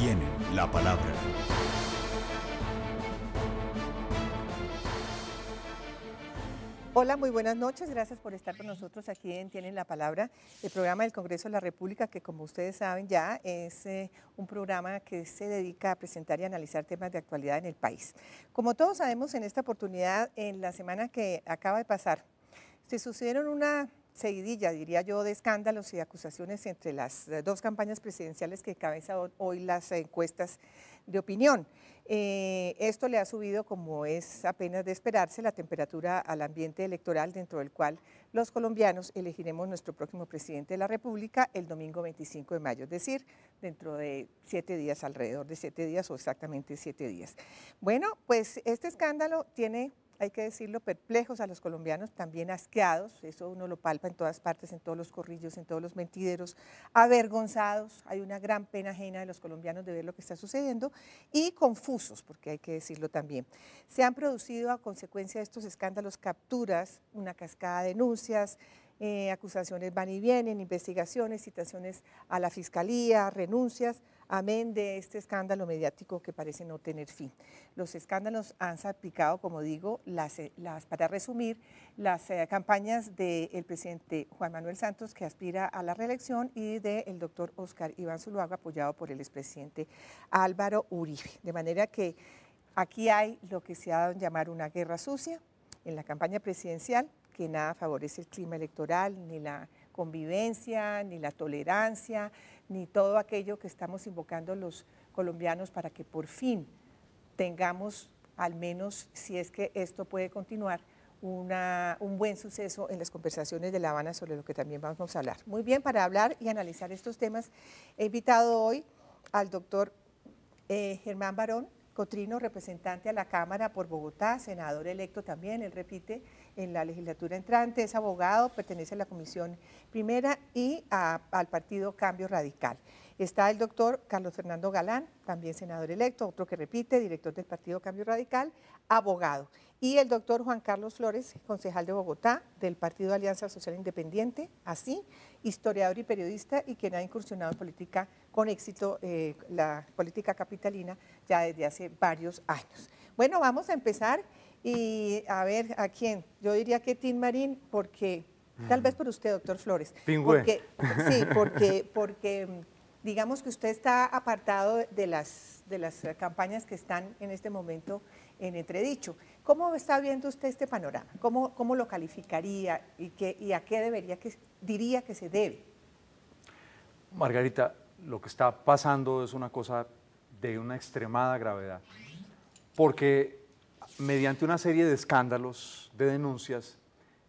tienen la palabra. Hola, muy buenas noches. Gracias por estar con nosotros aquí en Tienen la Palabra, el programa del Congreso de la República, que como ustedes saben ya es eh, un programa que se dedica a presentar y analizar temas de actualidad en el país. Como todos sabemos, en esta oportunidad, en la semana que acaba de pasar, se sucedieron una seguidilla, diría yo, de escándalos y acusaciones entre las eh, dos campañas presidenciales que cabezan hoy las encuestas de opinión. Eh, esto le ha subido, como es apenas de esperarse, la temperatura al ambiente electoral dentro del cual los colombianos elegiremos nuestro próximo presidente de la República el domingo 25 de mayo, es decir, dentro de siete días, alrededor de siete días o exactamente siete días. Bueno, pues este escándalo tiene hay que decirlo, perplejos a los colombianos, también asqueados, eso uno lo palpa en todas partes, en todos los corrillos, en todos los mentideros, avergonzados, hay una gran pena ajena de los colombianos de ver lo que está sucediendo y confusos, porque hay que decirlo también. Se han producido a consecuencia de estos escándalos capturas, una cascada de denuncias, eh, acusaciones van y vienen, investigaciones, citaciones a la fiscalía, renuncias, amén de este escándalo mediático que parece no tener fin. Los escándalos han salpicado, como digo, las, eh, para resumir, las eh, campañas del presidente Juan Manuel Santos, que aspira a la reelección, y del doctor Oscar Iván Zuluaga, apoyado por el expresidente Álvaro Uribe. De manera que aquí hay lo que se ha dado llamar una guerra sucia en la campaña presidencial, que nada favorece el clima electoral, ni la convivencia, ni la tolerancia, ni todo aquello que estamos invocando los colombianos para que por fin tengamos, al menos si es que esto puede continuar, un buen suceso en las conversaciones de La Habana sobre lo que también vamos a hablar. Muy bien, para hablar y analizar estos temas, he invitado hoy al doctor eh, Germán Barón Cotrino, representante a la Cámara por Bogotá, senador electo también, él repite, en la legislatura entrante, es abogado, pertenece a la Comisión Primera y al Partido Cambio Radical. Está el doctor Carlos Fernando Galán, también senador electo, otro que repite, director del Partido Cambio Radical, abogado. Y el doctor Juan Carlos Flores, concejal de Bogotá, del Partido Alianza Social Independiente, así, historiador y periodista, y quien ha incursionado en política con éxito, eh, la política capitalina, ya desde hace varios años. Bueno, vamos a empezar. Y a ver, ¿a quién? Yo diría que Tim Marín, porque, tal vez por usted, doctor Flores. sí, porque, porque digamos que usted está apartado de las, de las campañas que están en este momento en entredicho. ¿Cómo está viendo usted este panorama? ¿Cómo, cómo lo calificaría y, qué, y a qué debería que, diría que se debe? Margarita, lo que está pasando es una cosa de una extremada gravedad, porque mediante una serie de escándalos, de denuncias,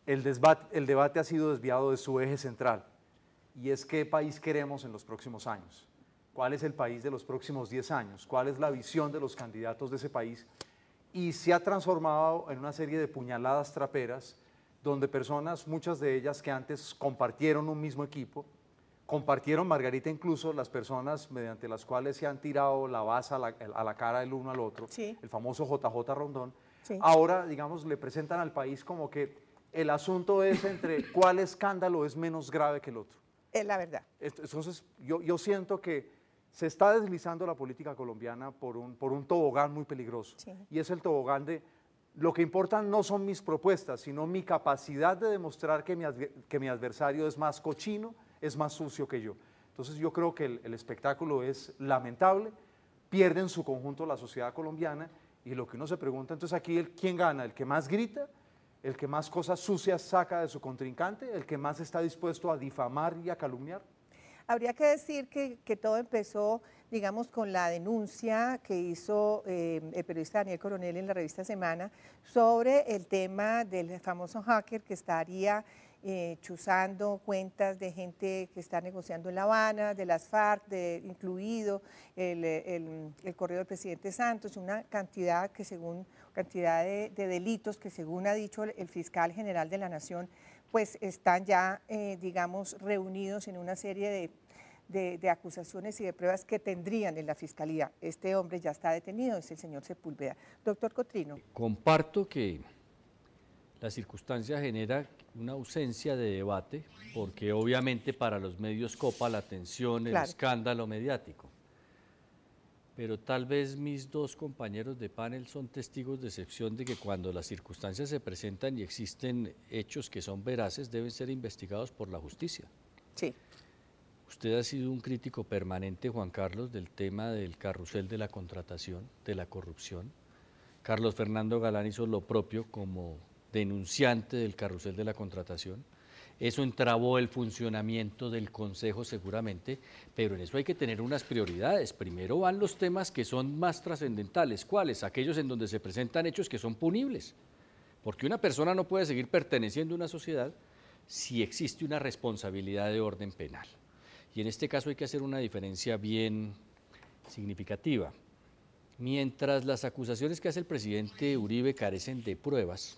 el, debate ha sido desviado de su eje central, y es qué país queremos en los próximos años, cuál es el país de los próximos 10 años, cuál es la visión de los candidatos de ese país, y se ha transformado en una serie de puñaladas traperas, donde personas, muchas de ellas que antes compartieron un mismo equipo, Compartieron, Margarita, incluso las personas mediante las cuales se han tirado la baza a la, cara el uno al otro, el famoso JJ Rondón. Ahora, digamos, le presentan al país como que el asunto es entre cuál escándalo es menos grave que el otro. Es la verdad. Entonces, yo, siento que se está deslizando la política colombiana por un, tobogán muy peligroso. Y es el tobogán de lo que importan no son mis propuestas, sino mi capacidad de demostrar que mi, que mi adversario es más cochino es más sucio que yo. Entonces yo creo que el, espectáculo es lamentable, pierde en su conjunto la sociedad colombiana y lo que uno se pregunta, entonces aquí, el, ¿quién gana? ¿El que más grita? ¿El que más cosas sucias saca de su contrincante? ¿El que más está dispuesto a difamar y a calumniar? Habría que decir que, todo empezó, digamos, con la denuncia que hizo eh, el periodista Daniel Coronel en la revista Semana sobre el tema del famoso hacker que estaría eh, chuzando cuentas de gente que está negociando en La Habana, de las FARC, incluido el, el, correo del presidente Santos, una cantidad que según cantidad de, delitos que según ha dicho el fiscal general de la Nación, pues están ya, eh, digamos, reunidos en una serie de, acusaciones y de pruebas que tendrían en la fiscalía. Este hombre ya está detenido, es el señor Sepúlveda. Doctor Cotrino. Comparto que la circunstancia genera una ausencia de debate, porque obviamente para los medios copa la atención, el escándalo mediático. Pero tal vez mis dos compañeros de panel son testigos de excepción de que cuando las circunstancias se presentan y existen hechos que son veraces, deben ser investigados por la justicia. Sí. Usted ha sido un crítico permanente, Juan Carlos, del tema del carrusel de la contratación, de la corrupción. Carlos Fernando Galán hizo lo propio como denunciante del carrusel de la contratación. Eso entrabó el funcionamiento del Consejo seguramente, pero en eso hay que tener unas prioridades. Primero van los temas que son más trascendentales. ¿Cuáles? Aquellos en donde se presentan hechos que son punibles. Porque una persona no puede seguir perteneciendo a una sociedad si existe una responsabilidad de orden penal. Y en este caso hay que hacer una diferencia bien significativa. Mientras las acusaciones que hace el presidente Uribe carecen de pruebas,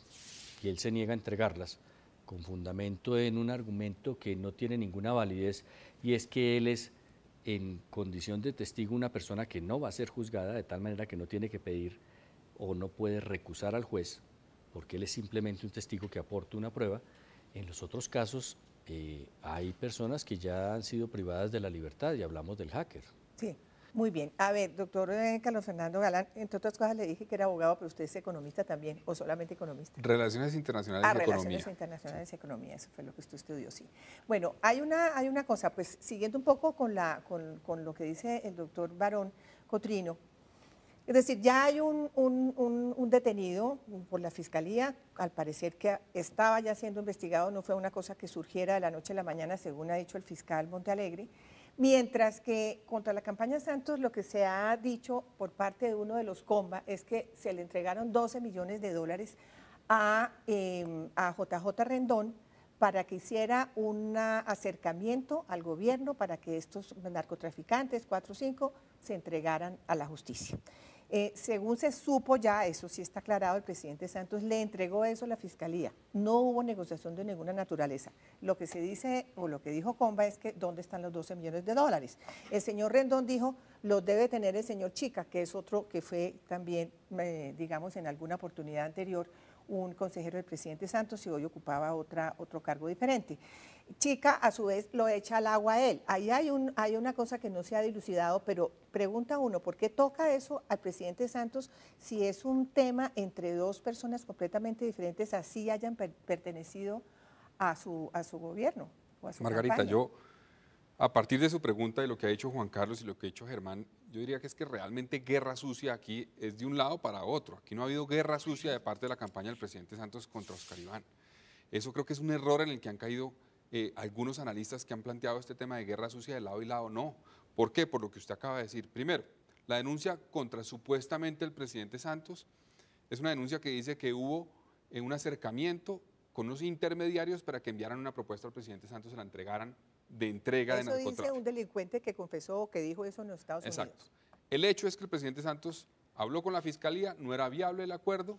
y él se niega a entregarlas con fundamento en un argumento que no tiene ninguna validez y es que él es en condición de testigo una persona que no va a ser juzgada de tal manera que no tiene que pedir o no puede recusar al juez porque él es simplemente un testigo que aporta una prueba. En los otros casos eh, hay personas que ya han sido privadas de la libertad y hablamos del hacker. Sí. Muy bien. A ver, doctor eh, Carlos Fernando Galán, entre otras cosas le dije que era abogado, pero usted es economista también, o solamente economista. Relaciones internacionales ah, y relaciones economía. Relaciones internacionales y economía, eso fue lo que usted estudió, sí. Bueno, hay una, hay una cosa, pues siguiendo un poco con, la, con, con lo que dice el doctor Barón Cotrino, es decir, ya hay un, detenido por la fiscalía, al parecer que estaba ya siendo investigado, no fue una cosa que surgiera de la noche a la mañana, según ha dicho el fiscal Montealegre. Mientras que contra la campaña Santos lo que se ha dicho por parte de uno de los comba es que se le entregaron 12 millones de dólares a, JJ em, Rendón para que hiciera un acercamiento al gobierno para que estos narcotraficantes, 4 o 5, se entregaran a la justicia. Eh, según se supo ya, eso sí está aclarado, el presidente Santos le entregó eso a la fiscalía. No hubo negociación de ninguna naturaleza. Lo que se dice o lo que dijo Comba es que dónde están los 12 millones de dólares. El señor Rendón dijo, los debe tener el señor Chica, que es otro que fue también, eh, digamos, en alguna oportunidad anterior un consejero del presidente Santos y hoy ocupaba otra, otro cargo diferente. Chica, a su vez, lo echa al agua a él. Ahí hay, un, hay una cosa que no se ha dilucidado, pero pregunta uno, ¿por qué toca eso al presidente Santos si es un tema entre dos personas completamente diferentes, así hayan pertenecido a su, a su gobierno? O a su Margarita, yo, a partir de su pregunta y lo que ha hecho Juan Carlos y lo que ha hecho Germán, yo diría que es que realmente guerra sucia aquí es de un lado para otro. Aquí no ha habido guerra sucia de parte de la campaña del presidente Santos contra Oscar Iván. Eso creo que es un error en el que han caído eh, algunos analistas que han planteado este tema de guerra sucia de lado y lado. No. ¿Por qué? Por lo que usted acaba de decir. Primero, la denuncia contra supuestamente el presidente Santos es una denuncia que dice que hubo eh, un acercamiento con los intermediarios para que enviaran una propuesta al presidente Santos y la entregaran de entrega de narcotráfico. Eso dice un delincuente que confesó o que dijo eso en los Estados Unidos. Exacto. El hecho es que el presidente Santos habló con la fiscalía, no era viable el acuerdo,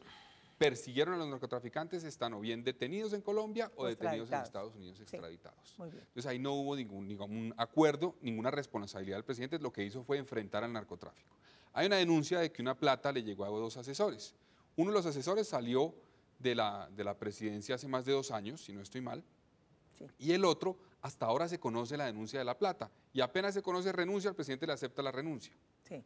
persiguieron a los narcotraficantes, están o bien detenidos en Colombia o detenidos en Estados Unidos extraditados. Entonces ahí no hubo ningún, acuerdo, ninguna responsabilidad del presidente, lo que hizo fue enfrentar al narcotráfico. Hay una denuncia de que una plata le llegó a dos asesores. Uno de los asesores salió de la, de la presidencia hace más de dos años, si no estoy mal, sí. y el otro hasta ahora se conoce la denuncia de La Plata y apenas se conoce renuncia, el presidente le acepta la renuncia.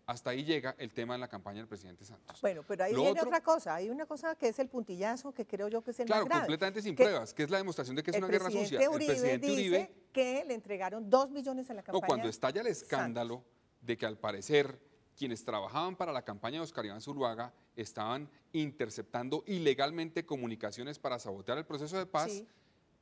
Hasta ahí llega el tema en la campaña del presidente Santos. Bueno, pero ahí viene otra cosa, hay una cosa que es el puntillazo que creo yo que es el claro, completamente sin pruebas, que es la demostración de que es una guerra sucia. el presidente dice que le entregaron dos millones a la campaña. No, cuando estalla el escándalo de que al parecer quienes trabajaban para la campaña de Oscar Iván Zuluaga estaban interceptando ilegalmente comunicaciones para sabotear el proceso de paz.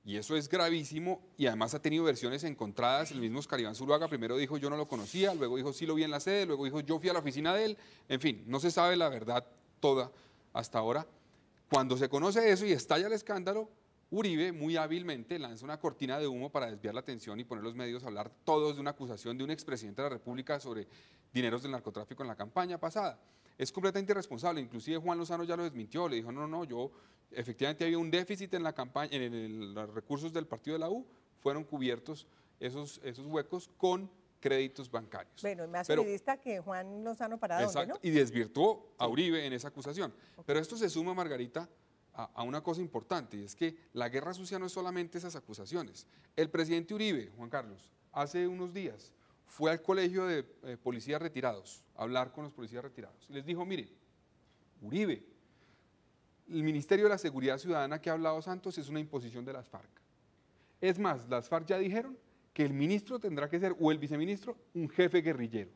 Y eso es gravísimo y además ha tenido versiones encontradas. El mismo Oscar Iván Zuluaga primero dijo yo no lo conocía, luego dijo sí lo vi en la sede, luego dijo yo fui a la oficina de él. En fin, no se sabe la verdad toda hasta ahora. Cuando se conoce eso y estalla el escándalo, Uribe muy hábilmente lanza una cortina de humo para desviar la atención y poner los medios a hablar todos de una acusación de un expresidente de la República sobre dineros del narcotráfico en la campaña pasada es completamente irresponsable. Inclusive Juan Lozano ya lo desmintió, le dijo, no, no, yo efectivamente había un déficit en la campaña, en, los recursos del partido de la U, fueron cubiertos esos, esos huecos con créditos bancarios. Bueno, más periodista que Juan Lozano para Exacto, y desvirtuó a Uribe en esa acusación. Pero esto se suma, Margarita, a, una cosa importante, y es que la guerra sucia no es solamente esas acusaciones. El presidente Uribe, Juan Carlos, hace unos días fue al colegio de eh, policías retirados, a hablar con los policías retirados. Y les dijo, mire, Uribe, el Ministerio de la Seguridad Ciudadana que ha hablado Santos es una imposición de las FARC. Es más, las FARC ya dijeron que el ministro tendrá que ser, o el viceministro, un jefe guerrillero.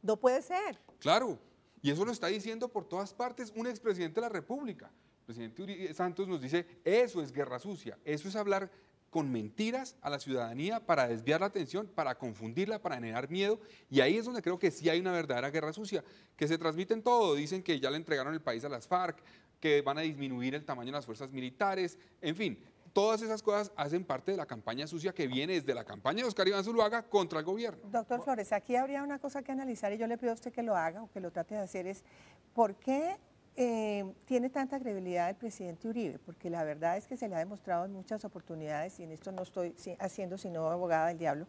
No puede ser. Claro, y eso lo está diciendo por todas partes un expresidente de la República. El presidente Santos nos dice, eso es guerra sucia, eso es hablar con mentiras a la ciudadanía para desviar la atención, para confundirla, para generar miedo. Y ahí es donde creo que sí hay una verdadera guerra sucia, que se transmiten todo. Dicen que ya le entregaron el país a las FARC, que van a disminuir el tamaño de las fuerzas militares, en fin. Todas esas cosas hacen parte de la campaña sucia que viene desde la campaña de Oscar Iván Zuluaga contra el gobierno. Doctor Flores, aquí habría una cosa que analizar y yo le pido a usted que lo haga o que lo trate de hacer es, ¿por qué eh, tiene tanta credibilidad el presidente Uribe? Porque la verdad es que se le ha demostrado en muchas oportunidades, y en esto no estoy haciendo sino abogada del diablo,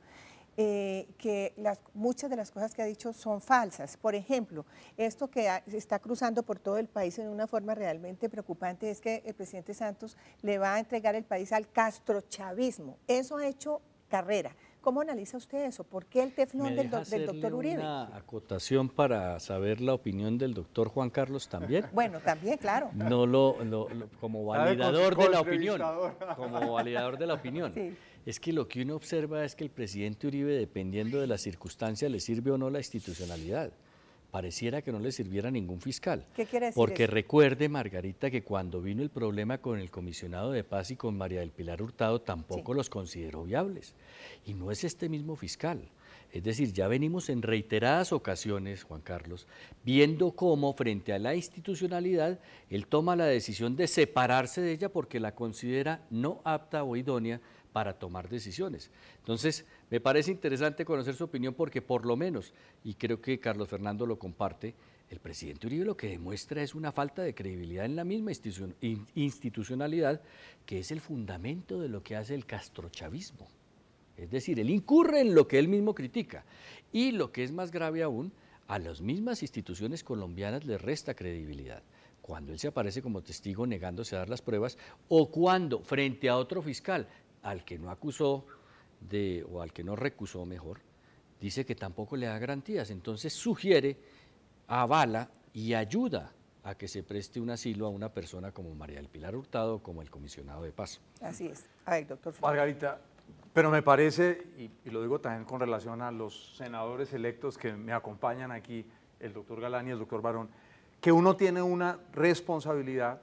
eh, que las, muchas de las cosas que ha dicho son falsas. Por ejemplo, esto que se está cruzando por todo el país en una forma realmente preocupante es que el presidente Santos le va a entregar el país al castrochavismo. Eso ha hecho carrera. ¿Cómo analiza usted eso? ¿Por qué el teflón del, del, doctor Uribe? Una acotación para saber la opinión del doctor Juan Carlos también. Bueno, también, claro. No lo, como validador de la opinión. Como validador de la opinión. Es que lo que uno observa es que el presidente Uribe, dependiendo de las circunstancias, le sirve o no la institucionalidad pareciera que no le sirviera ningún fiscal. ¿Qué quiere decir? Porque recuerde, Margarita, que cuando vino el problema con el comisionado de paz y con María del Pilar Hurtado, tampoco los consideró viables. Y no es este mismo fiscal. Es decir, ya venimos en reiteradas ocasiones, Juan Carlos, viendo cómo frente a la institucionalidad él toma la decisión de separarse de ella porque la considera no apta o idónea para tomar decisiones. Entonces, me parece interesante conocer su opinión porque por lo menos, y creo que Carlos Fernando lo comparte, el presidente Uribe lo que demuestra es una falta de credibilidad en la misma institucionalidad que es el fundamento de lo que hace el castrochavismo. Es decir, él incurre en lo que él mismo critica. Y lo que es más grave aún, a las mismas instituciones colombianas le resta credibilidad. Cuando él se aparece como testigo negándose a dar las pruebas o cuando, frente a otro fiscal al que no acusó, o al que no recusó mejor, dice que tampoco le da garantías. Entonces sugiere, avala y ayuda a que se preste un asilo a una persona como María del Pilar Hurtado, como el comisionado de paz. Así es. A ver, doctor. Margarita, pero me parece, y, lo digo también con relación a los senadores electos que me acompañan aquí, el doctor Galán y el doctor Barón, que uno tiene una responsabilidad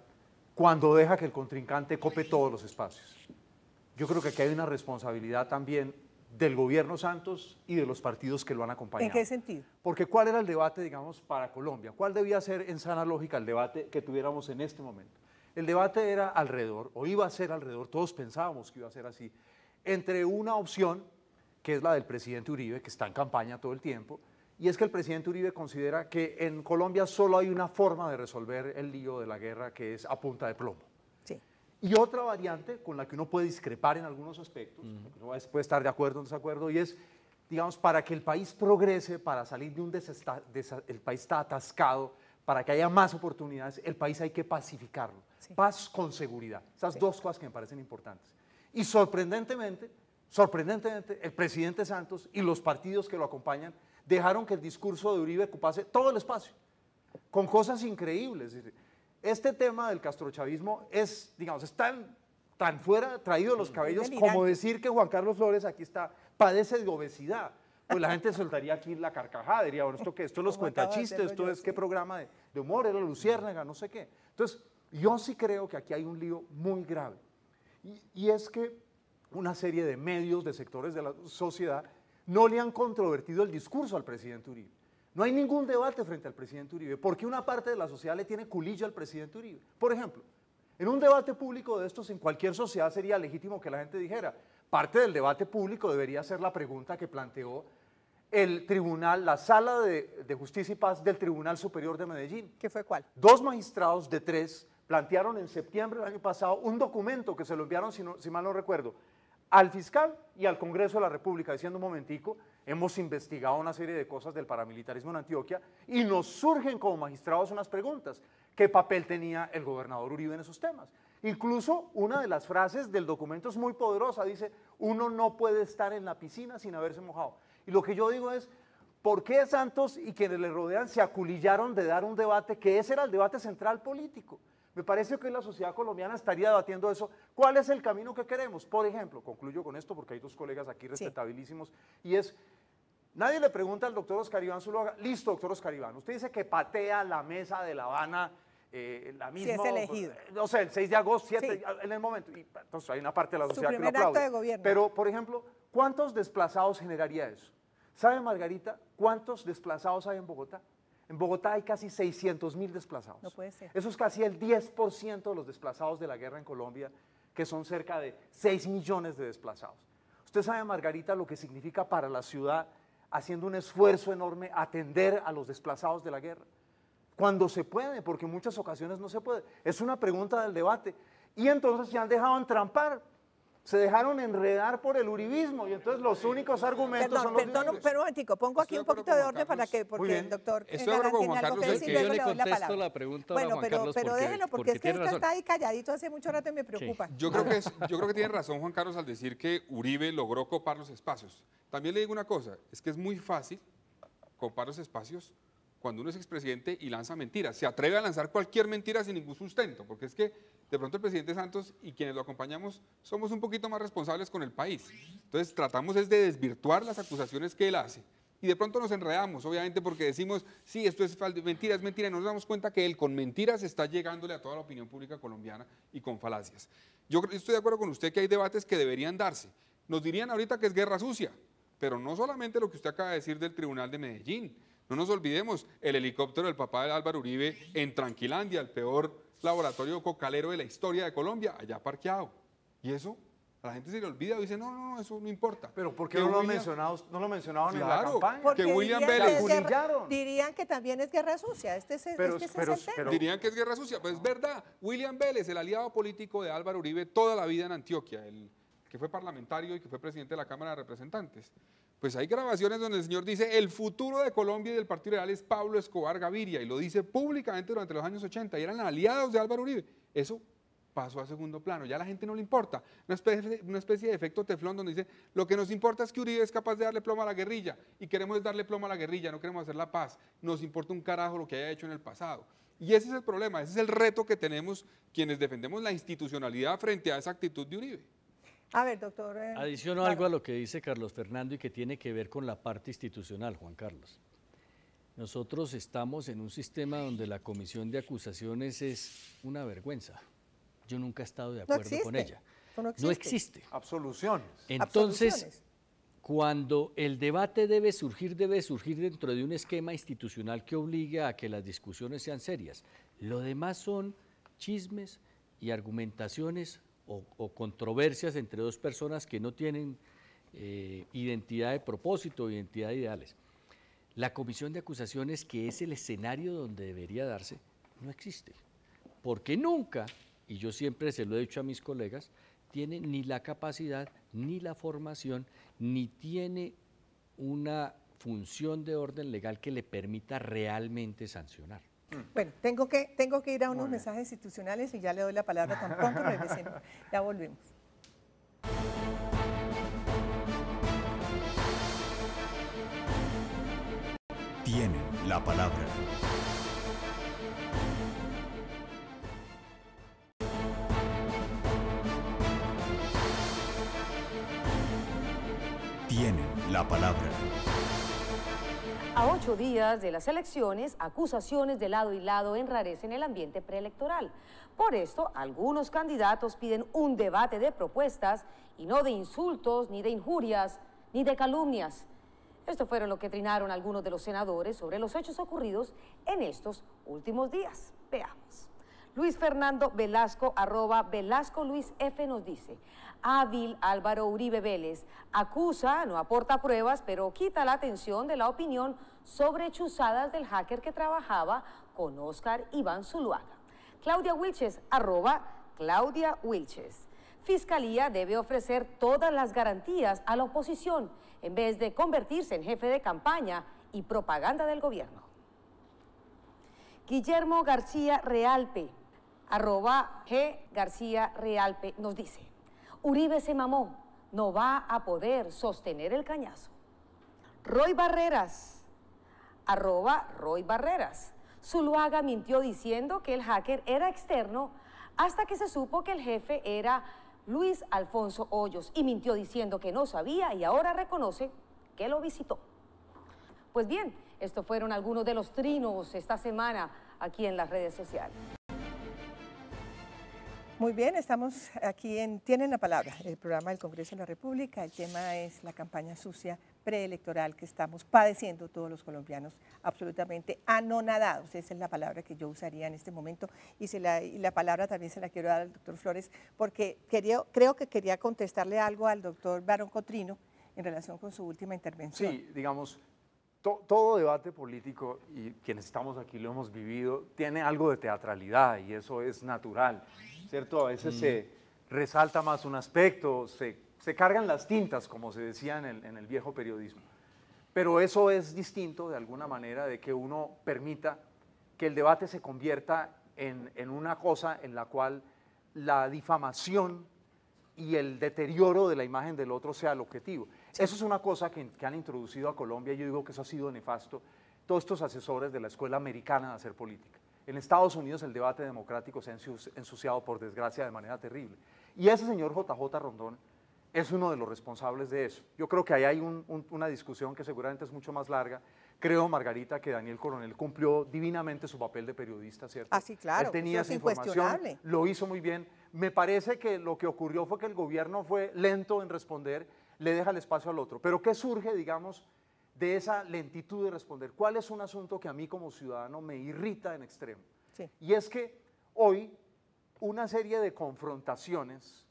cuando deja que el contrincante cope todos los espacios. Yo creo que aquí hay una responsabilidad también del gobierno Santos y de los partidos que lo han acompañado. ¿En qué sentido? Porque ¿cuál era el debate, digamos, para Colombia? ¿Cuál debía ser en sana lógica el debate que tuviéramos en este momento? El debate era alrededor, o iba a ser alrededor, todos pensábamos que iba a ser así, entre una opción, que es la del presidente Uribe, que está en campaña todo el tiempo, y es que el presidente Uribe considera que en Colombia solo hay una forma de resolver el lío de la guerra, que es a punta de plomo. Sí. Y otra variante con la que uno puede discrepar en algunos aspectos, uno puede estar de acuerdo o en desacuerdo, y es, digamos, para que el país progrese, para salir de un desastre, el país está atascado, para que haya más oportunidades, el país hay que pacificarlo. Paz con seguridad. Esas dos cosas que me parecen importantes. Y sorprendentemente, sorprendentemente, el presidente Santos y los partidos que lo acompañan dejaron que el discurso de Uribe ocupase todo el espacio, con cosas increíbles este tema del castrochavismo es, digamos, es tan, fuera, traído de los mm. cabellos, como decir que Juan Carlos Flores aquí está, padece de obesidad. Pues la gente soltaría aquí la carcajada, diría, bueno, esto es esto los cuentachistes, esto es qué programa de, humor, era Luciérnaga, no sé qué. Entonces, yo sí creo que aquí hay un lío muy grave. Y, y es que una serie de medios, de sectores de la sociedad, no le han controvertido el discurso al presidente Uribe. No hay ningún debate frente al presidente Uribe, porque una parte de la sociedad le tiene culillo al presidente Uribe. Por ejemplo, en un debate público de estos, en cualquier sociedad sería legítimo que la gente dijera, parte del debate público debería ser la pregunta que planteó el tribunal, la sala de, justicia y paz del Tribunal Superior de Medellín. ¿Qué fue cuál? Dos magistrados de tres plantearon en septiembre del año pasado un documento que se lo enviaron, si mal no recuerdo, al fiscal y al Congreso de la República, diciendo un momentico, Hemos investigado una serie de cosas del paramilitarismo en Antioquia y nos surgen como magistrados unas preguntas. ¿Qué papel tenía el gobernador Uribe en esos temas? Incluso una de las frases del documento es muy poderosa, dice, uno no puede estar en la piscina sin haberse mojado. Y lo que yo digo es, ¿por qué Santos y quienes le rodean se aculillaron de dar un debate que ese era el debate central político? Me parece que la sociedad colombiana estaría debatiendo eso. ¿Cuál es el camino que queremos? Por ejemplo, concluyo con esto porque hay dos colegas aquí respetabilísimos y es... Nadie le pregunta al doctor Oscar Iván Zuluaga, listo, doctor Oscar Iván, usted dice que patea la mesa de La Habana eh, la misma. es elegido. Eh, no sé, el 6 de agosto, 7, en el momento. entonces hay una parte de la sociedad que aplaude. Acto Pero, por ejemplo, ¿cuántos desplazados generaría eso? ¿Sabe, Margarita, cuántos desplazados hay en Bogotá? En Bogotá hay casi 600 mil desplazados. No puede ser. Eso es casi el 10% de los desplazados de la guerra en Colombia, que son cerca de 6 millones de desplazados. Usted sabe, Margarita, lo que significa para la ciudad, haciendo un esfuerzo enorme, atender a los desplazados de la guerra. Cuando se puede, porque en muchas ocasiones no se puede. Es una pregunta del debate. Y entonces se han dejado entrampar se dejaron enredar por el uribismo y entonces los únicos argumentos son los Perdón, pero un momentico, pongo aquí un poquito de orden para que, porque el doctor Estoy con Juan Carlos, que yo le contesto la, pregunta bueno, a Juan pero, Carlos pero porque, porque, es que está ahí calladito hace mucho rato y me preocupa. Yo, creo que es, yo creo que tiene razón Juan Carlos al decir que Uribe logró copar los espacios. También le digo una cosa, es que es muy fácil copar los espacios cuando uno es expresidente y lanza mentiras. Se atreve a lanzar cualquier mentira sin ningún sustento, porque es que de pronto el presidente Santos y quienes lo acompañamos somos un poquito más responsables con el país. Entonces tratamos es de desvirtuar las acusaciones que él hace. Y de pronto nos enredamos, obviamente, porque decimos, sí, esto es mentira, es mentira, y no nos damos cuenta que él con mentiras está llegándole a toda la opinión pública colombiana y con falacias. Yo estoy de acuerdo con usted que hay debates que deberían darse. Nos dirían ahorita que es guerra sucia, pero no solamente lo que usted acaba de decir del Tribunal de Medellín, no nos olvidemos, el helicóptero del papá de Álvaro Uribe en Tranquilandia, el peor laboratorio cocalero de la historia de Colombia, allá parqueado. ¿Y eso? A la gente se le olvida dice, no, no, no, eso no importa. Pero ¿por qué no, lo lo mencionado no lo mencionaron en la campaña? Porque William Vélez... dirían que también es guerra sucia, este es, el este Dirían que es guerra sucia, pues es verdad. William Vélez, el aliado político de Álvaro Uribe toda la vida en Antioquia, que fue parlamentario y que fue presidente de la Cámara de Representantes. Pues hay grabaciones donde el señor dice, el futuro de Colombia y del Partido Liberal es Pablo Escobar Gaviria, y lo dice públicamente durante los años 80, y eran aliados de Álvaro Uribe. Eso pasó a segundo plano, ya a la gente no le importa. Una una especie de efecto teflón donde dice, lo que nos importa es que Uribe es capaz de darle plomo a la guerrilla, y queremos darle plomo a la guerrilla, no queremos hacer la paz, nos importa un carajo lo que haya hecho en el pasado. Y ese es el problema, ese es el reto que tenemos quienes defendemos la institucionalidad frente a esa actitud de Uribe. A ver, doctor. Eh, Adiciono algo a lo que dice Carlos Fernando y que tiene que ver con la parte institucional, Juan Carlos. Nosotros estamos en un sistema donde la comisión de acusaciones es una vergüenza. Yo nunca he estado de acuerdo con ella. No existe. no existe. Absoluciones. Entonces, cuando el debate debe surgir, debe surgir dentro de un esquema institucional que obligue a que las discusiones sean serias. Lo demás son chismes y argumentaciones o, controversias entre dos personas que no tienen eh, identidad de propósito, identidad de ideales. La comisión de acusaciones, que es el escenario donde debería darse, no existe. Porque nunca, y yo siempre se lo he dicho a mis colegas, tiene ni la capacidad, ni la formación, ni tiene una función de orden legal que le permita realmente sancionar. Mm. Bueno, tengo que, tengo que ir a unos mensajes institucionales y ya le doy la palabra tan pronto Ya volvemos. Tienen la palabra. Tienen la palabra. A ocho días de las elecciones, acusaciones de lado y lado enrarecen el ambiente preelectoral. Por esto, algunos candidatos piden un debate de propuestas y no de insultos, ni de injurias, ni de calumnias. Esto fueron lo que trinaron algunos de los senadores sobre los hechos ocurridos en estos últimos días. Veamos. Luis Fernando Velasco, arroba Velasco Luis F nos dice, hábil Álvaro Uribe Vélez. Acusa, no aporta pruebas, pero quita la atención de la opinión sobre del hacker que trabajaba con Oscar Iván Zuluaga. Claudia Wilches, arroba Claudia Wilches. Fiscalía debe ofrecer todas las garantías a la oposición en vez de convertirse en jefe de campaña y propaganda del gobierno. Guillermo García Realpe, arroba G García Realpe, nos dice. Uribe se mamó, no va a poder sostener el cañazo. Roy Barreras, arroba Roy Barreras. Zuluaga mintió diciendo que el hacker era externo hasta que se supo que el jefe era Luis Alfonso Hoyos y mintió diciendo que no sabía y ahora reconoce que lo visitó. Pues bien, estos fueron algunos de los trinos esta semana aquí en las redes sociales. Muy bien, estamos aquí en Tienen la Palabra, el programa del Congreso de la República. El tema es la campaña sucia preelectoral que estamos padeciendo todos los colombianos, absolutamente anonadados. Esa es la palabra que yo usaría en este momento y, se la, la palabra también se la quiero dar al doctor Flores porque quería, creo que quería contestarle algo al doctor Barón Cotrino en relación con su última intervención. Sí, digamos, todo debate político, y quienes estamos aquí lo hemos vivido, tiene algo de teatralidad y eso es natural. ¿cierto? A veces se resalta más un aspecto, se, cargan las tintas, como se decía en el, viejo periodismo. Pero eso es distinto, de alguna manera, de que uno permita que el debate se convierta en, una cosa en la cual la difamación y el deterioro de la imagen del otro sea el objetivo. Eso es una cosa que, que, han introducido a Colombia, yo digo que eso ha sido nefasto, todos estos asesores de la escuela americana de hacer política. En Estados Unidos el debate democrático se ha ensuciado, por desgracia, de manera terrible. Y ese señor JJ Rondón es uno de los responsables de eso. Yo creo que ahí hay una discusión que seguramente es mucho más larga. Creo, Margarita, que Daniel Coronel cumplió divinamente su papel de periodista, ¿cierto? Así, ah, claro. Él tenía información, lo hizo muy bien. Me parece que lo que ocurrió fue que el gobierno fue lento en responder, le deja el espacio al otro. Pero ¿qué surge, digamos, de esa lentitud de responder. ¿Cuál es un asunto que a mí como ciudadano me irrita en extremo? Y es que hoy una serie de confrontaciones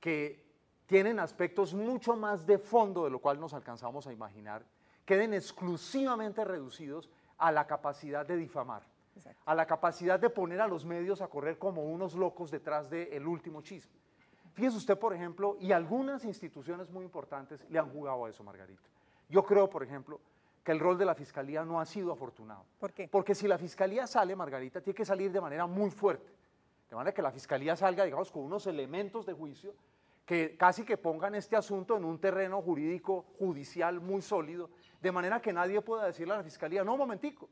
que tienen aspectos mucho más de fondo de lo cual nos alcanzamos a imaginar, queden exclusivamente reducidos a la capacidad de difamar, a la capacidad de poner a los medios a correr como unos locos detrás del último chisme. Fíjese usted, por ejemplo, y algunas instituciones muy importantes le han jugado a eso, Margarita. Yo creo, por ejemplo, que el rol de la fiscalía no ha sido afortunado. ¿Por qué? Porque si la fiscalía sale, Margarita, tiene que salir de manera muy fuerte. De manera que la fiscalía salga, digamos, con unos elementos de juicio que casi que pongan este asunto en un terreno jurídico, judicial muy sólido, de manera que nadie pueda decirle a la fiscalía, no, momentico,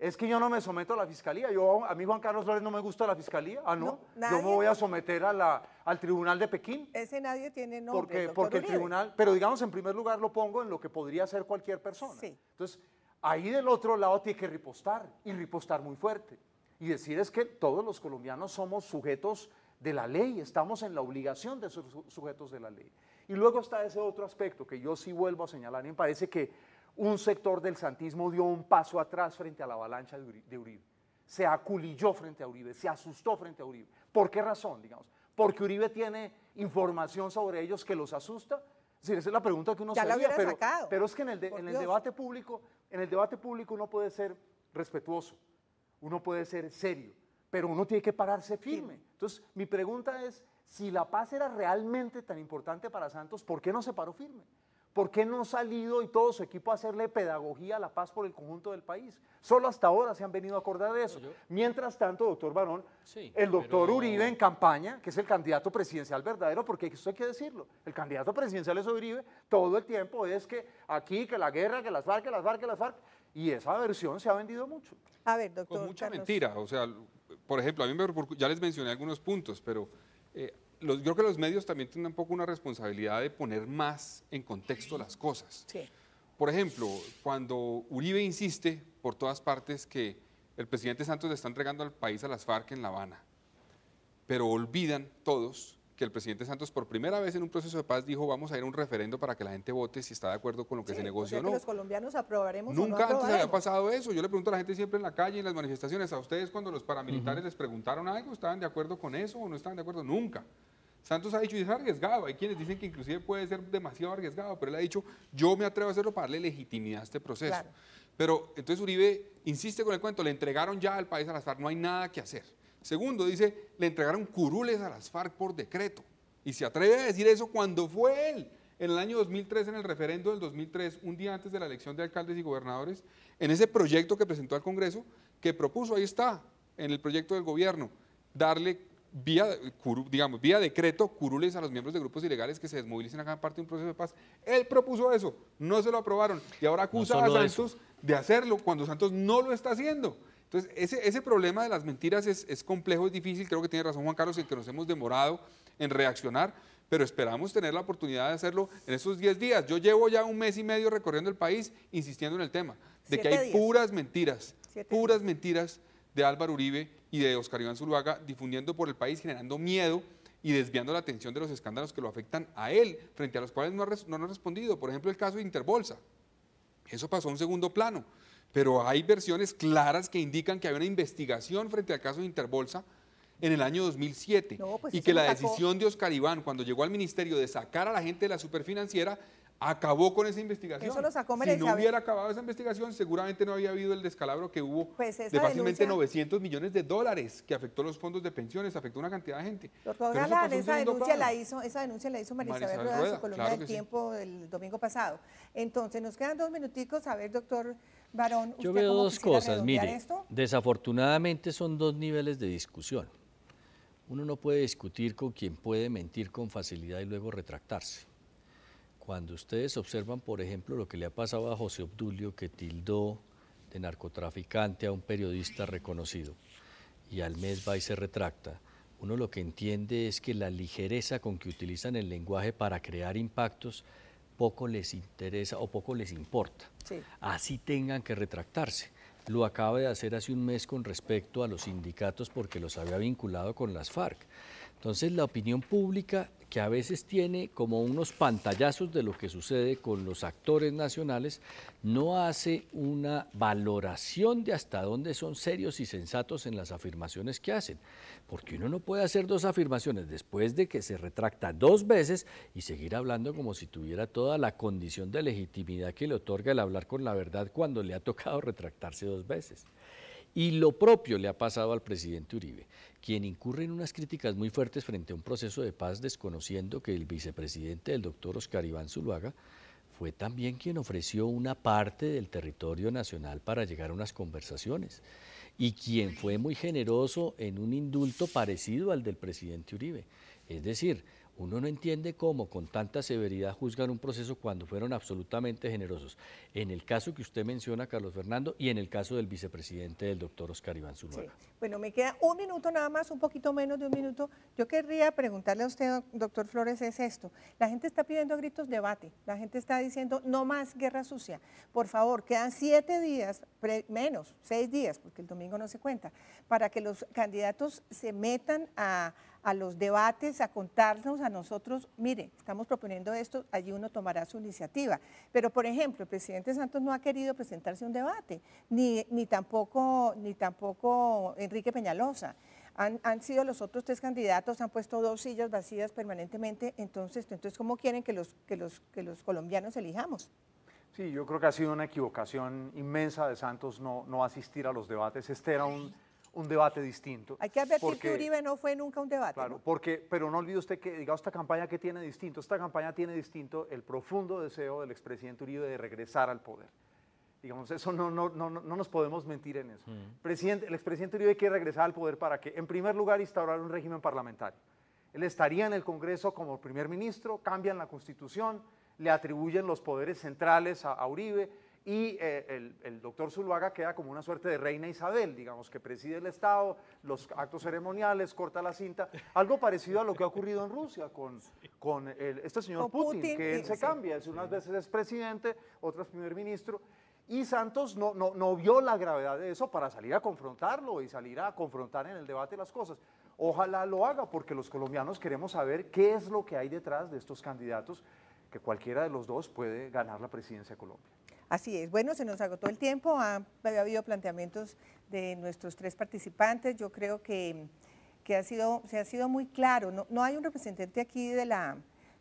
es que yo no me someto a la fiscalía. Yo, a mí Juan Carlos López no me gusta la fiscalía. Ah, no. yo me voy a someter al tribunal de Pekín. Ese nadie tiene nombre. Porque, el tribunal, pero digamos, en primer lugar lo pongo en lo que podría ser cualquier persona. Entonces, ahí del otro lado tiene que ripostar y ripostar muy fuerte. Y decir es que todos los colombianos somos sujetos de la ley, estamos en la obligación de ser sujetos de la ley. Y luego está ese otro aspecto que yo sí vuelvo a señalar y me parece que un sector del santismo dio un paso atrás frente a la avalancha de Uribe. Se aculilló frente a Uribe, se asustó frente a Uribe. ¿Por qué razón, digamos? Porque Uribe tiene información sobre ellos que los asusta. Sí, esa es la pregunta que uno se ha pero, pero es que en el, debate público, en el debate público uno puede ser respetuoso, uno puede ser serio, pero uno tiene que pararse firme. Entonces, mi pregunta es, si la paz era realmente tan importante para Santos, ¿por qué no se paró firme? ¿Por qué no ha salido y todo su equipo a hacerle pedagogía a la paz por el conjunto del país? Solo hasta ahora se han venido a acordar de eso. Mientras tanto, doctor Barón, el doctor Uribe en campaña, que es el candidato presidencial verdadero, porque eso hay que decirlo, el candidato presidencial es Uribe, todo el tiempo es que aquí, que la guerra, que las FARC, que las FARC, que las FARC, y esa versión se ha vendido mucho. A ver, doctor. Con mucha mentira, o sea, por ejemplo, a mí ya les mencioné algunos puntos, pero... Eh, los, yo creo que los medios también tienen un poco una responsabilidad de poner más en contexto las cosas. Por ejemplo, cuando Uribe insiste por todas partes que el presidente Santos le está entregando al país a las FARC en La Habana, pero olvidan todos que el presidente Santos por primera vez en un proceso de paz dijo vamos a ir a un referendo para que la gente vote si está de acuerdo con lo que se negoció o no. los colombianos aprobaremos. Nunca o antes había pasado eso. Yo le pregunto a la gente siempre en la calle, en las manifestaciones, a ustedes cuando los paramilitares les preguntaron algo, ¿estaban de acuerdo con eso o no estaban de acuerdo? Nunca. Santos ha dicho, y es arriesgado, hay quienes dicen que inclusive puede ser demasiado arriesgado, pero él ha dicho, yo me atrevo a hacerlo para darle legitimidad a este proceso. Pero entonces Uribe insiste con el cuento, le entregaron ya al país al azar, no hay nada que hacer. Segundo, dice, le entregaron curules a las FARC por decreto. Y se atreve a decir eso cuando fue él, en el año 2003, en el referendo del 2003, un día antes de la elección de alcaldes y gobernadores, en ese proyecto que presentó al Congreso, que propuso, ahí está, en el proyecto del gobierno, darle vía, digamos, vía decreto curules a los miembros de grupos ilegales que se desmovilicen a cada parte de un proceso de paz. Él propuso eso, no se lo aprobaron y ahora acusa a Santos de hacerlo cuando Santos no lo está haciendo. Entonces, ese, problema de las mentiras es, complejo, es difícil, creo que tiene razón Juan Carlos en que nos hemos demorado en reaccionar, pero esperamos tener la oportunidad de hacerlo en esos 10 días. Yo llevo ya un mes y medio recorriendo el país insistiendo en el tema, de que hay puras mentiras, puras mentiras de Álvaro Uribe y de Oscar Iván Zuluaga difundiendo por el país, generando miedo y desviando la atención de los escándalos que lo afectan a él, frente a los cuales no, ha, no respondido. Por ejemplo, el caso de Interbolsa. Eso pasó a un segundo plano pero hay versiones claras que indican que había una investigación frente al caso de Interbolsa en el año 2007 pues y que la decisión de Oscar Iván cuando llegó al ministerio de sacar a la gente de la superfinanciera acabó con esa investigación. Eso lo sacó si no hubiera acabado esa investigación, seguramente no había habido el descalabro que hubo pues de fácilmente 900 millones de dólares que afectó los fondos de pensiones, afectó una cantidad de gente. Doctora, esa denuncia, la hizo, esa denuncia la hizo María, Isabel su columna del tiempo el domingo pasado. Entonces, nos quedan dos minuticos. A ver, doctor yo veo dos cosas, mire, desafortunadamente son dos niveles de discusión. Uno no puede discutir con quien puede mentir con facilidad y luego retractarse. Cuando ustedes observan, por ejemplo, lo que le ha pasado a José Obdulio, que tildó de narcotraficante a un periodista reconocido, y al mes va y se retracta, uno lo que entiende es que la ligereza con que utilizan el lenguaje para crear impactos poco les interesa o poco les importa. Así tengan que retractarse. Lo acaba de hacer hace un mes con respecto a los sindicatos porque los había vinculado con las FARC. Entonces la opinión pública que a veces tiene como unos pantallazos de lo que sucede con los actores nacionales, no hace una valoración de hasta dónde son serios y sensatos en las afirmaciones que hacen. Porque uno no puede hacer dos afirmaciones después de que se retracta dos veces y seguir hablando como si tuviera toda la condición de legitimidad que le otorga el hablar con la verdad cuando le ha tocado retractarse dos veces. Y lo propio le ha pasado al presidente Uribe quien incurre en unas críticas muy fuertes frente a un proceso de paz desconociendo que el vicepresidente el doctor Oscar Iván Zuluaga fue también quien ofreció una parte del territorio nacional para llegar a unas conversaciones y quien fue muy generoso en un indulto parecido al del presidente Uribe. Es decir, uno no entiende cómo con tanta severidad juzgan un proceso cuando fueron absolutamente generosos. En el caso que usted menciona, Carlos Fernando, y en el caso del vicepresidente del doctor Oscar Iván Zuluaga. Bueno, me queda un minuto nada más, un poquito menos de un minuto. Yo querría preguntarle a usted, doctor Flores, es esto. La gente está pidiendo a gritos debate. La gente está diciendo no más guerra sucia. Por favor, quedan siete días, menos, seis días, porque el domingo no se cuenta, para que los candidatos se metan a a los debates, a contarnos a nosotros, mire, estamos proponiendo esto, allí uno tomará su iniciativa. Pero, por ejemplo, el presidente Santos no ha querido presentarse a un debate, ni, ni, tampoco, ni tampoco Enrique Peñalosa. Han, han, sido los otros tres candidatos, han puesto dos sillas vacías permanentemente, entonces, entonces ¿cómo quieren que los, que, los, que los colombianos elijamos? Sí, yo creo que ha sido una equivocación inmensa de Santos no, no asistir a los debates. Este era un un debate distinto. Hay que advertir porque, que Uribe no fue nunca un debate. Claro, porque, pero no olvide usted que, digamos, esta campaña que tiene distinto, esta campaña tiene distinto el profundo deseo del expresidente Uribe de regresar al poder. Digamos, eso no, no, no, no nos podemos mentir en eso. Mm. Presidente, el expresidente Uribe quiere regresar al poder para que, en primer lugar, instaurar un régimen parlamentario. Él estaría en el Congreso como primer ministro, cambian la constitución, le atribuyen los poderes centrales a Uribe, y eh, el, doctor Zuluaga queda como una suerte de reina Isabel, digamos, que preside el Estado, los actos ceremoniales, corta la cinta, algo parecido a lo que ha ocurrido en Rusia con, con este señor Putin, que él se cambia, es unas veces es presidente, otras primer ministro, y Santos no, no, no vio la gravedad de eso para salir a confrontarlo y salir a confrontar en el debate las cosas. Ojalá lo haga, porque los colombianos queremos saber qué es lo que hay detrás de estos candidatos, que cualquiera de los dos puede ganar la presidencia de Colombia. Así es. Bueno, se nos agotó el tiempo. Ha, había habido planteamientos de nuestros tres participantes. Yo creo que, ha sido, se ha sido muy claro. No, hay un representante aquí de la,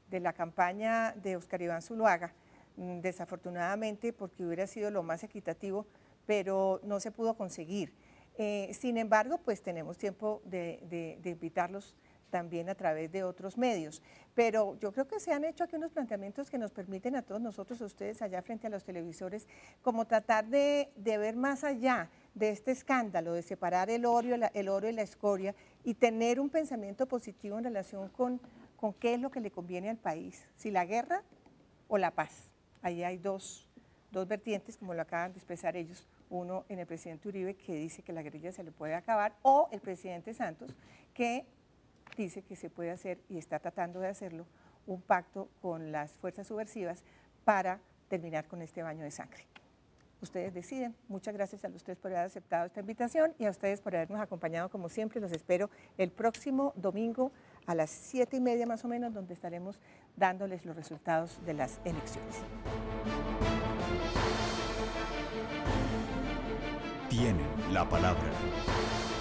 de la campaña de Oscar Iván Zuluaga, mm, desafortunadamente, porque hubiera sido lo más equitativo, pero no se pudo conseguir. Eh, sin embargo, pues tenemos tiempo de, de invitarlos también a través de otros medios. Pero yo creo que se han hecho aquí unos planteamientos que nos permiten a todos nosotros, a ustedes allá frente a los televisores, como tratar de, ver más allá de este escándalo, de separar el oro, el oro y la escoria y tener un pensamiento positivo en relación con, con qué es lo que le conviene al país, si la guerra o la paz. Ahí hay dos, dos vertientes, como lo acaban de expresar ellos, uno en el presidente Uribe que dice que la guerrilla se le puede acabar, o el presidente Santos que dice que se puede hacer y está tratando de hacerlo un pacto con las fuerzas subversivas para terminar con este baño de sangre. Ustedes deciden. Muchas gracias a ustedes por haber aceptado esta invitación y a ustedes por habernos acompañado como siempre. Los espero el próximo domingo a las siete y media más o menos, donde estaremos dándoles los resultados de las elecciones. Tienen la palabra.